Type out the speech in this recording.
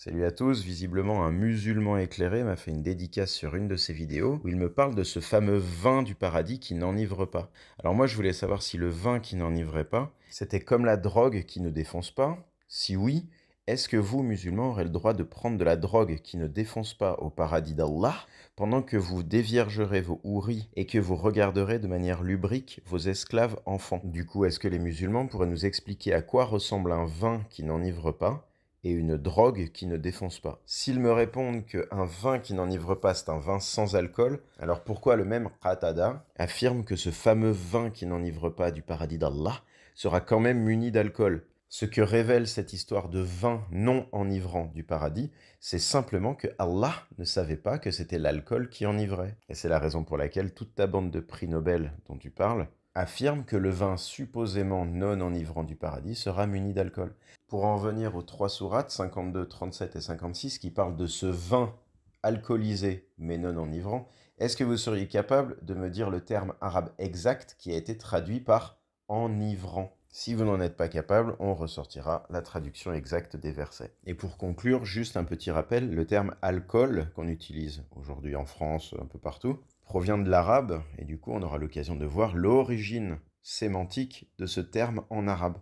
Salut à tous, visiblement un musulman éclairé m'a fait une dédicace sur une de ses vidéos où il me parle de ce fameux vin du paradis qui n'enivre pas. Alors moi je voulais savoir si le vin qui n'enivrait pas, c'était comme la drogue qui ne défonce pas. Si oui, est-ce que vous musulmans aurez le droit de prendre de la drogue qui ne défonce pas au paradis d'Allah pendant que vous déviergerez vos houris et que vous regarderez de manière lubrique vos esclaves enfants. Du coup, est-ce que les musulmans pourraient nous expliquer à quoi ressemble un vin qui n'enivre pas et une drogue qui ne défonce pas. S'ils me répondent qu'un vin qui n'enivre pas, c'est un vin sans alcool, alors pourquoi le même Qatada affirme que ce fameux vin qui n'enivre pas du paradis d'Allah sera quand même muni d'alcool Ce que révèle cette histoire de vin non enivrant du paradis, c'est simplement que Allah ne savait pas que c'était l'alcool qui enivrait. Et c'est la raison pour laquelle toute ta bande de prix Nobel dont tu parles affirme que le vin supposément non enivrant du paradis sera muni d'alcool. Pour en venir aux trois sourates 52, 37 et 56 qui parlent de ce vin alcoolisé mais non enivrant, est-ce que vous seriez capable de me dire le terme arabe exact qui a été traduit par enivrant si vous n'en êtes pas capable, on ressortira la traduction exacte des versets. Et pour conclure, juste un petit rappel, le terme alcool qu'on utilise aujourd'hui en France, un peu partout, provient de l'arabe, et du coup on aura l'occasion de voir l'origine sémantique de ce terme en arabe.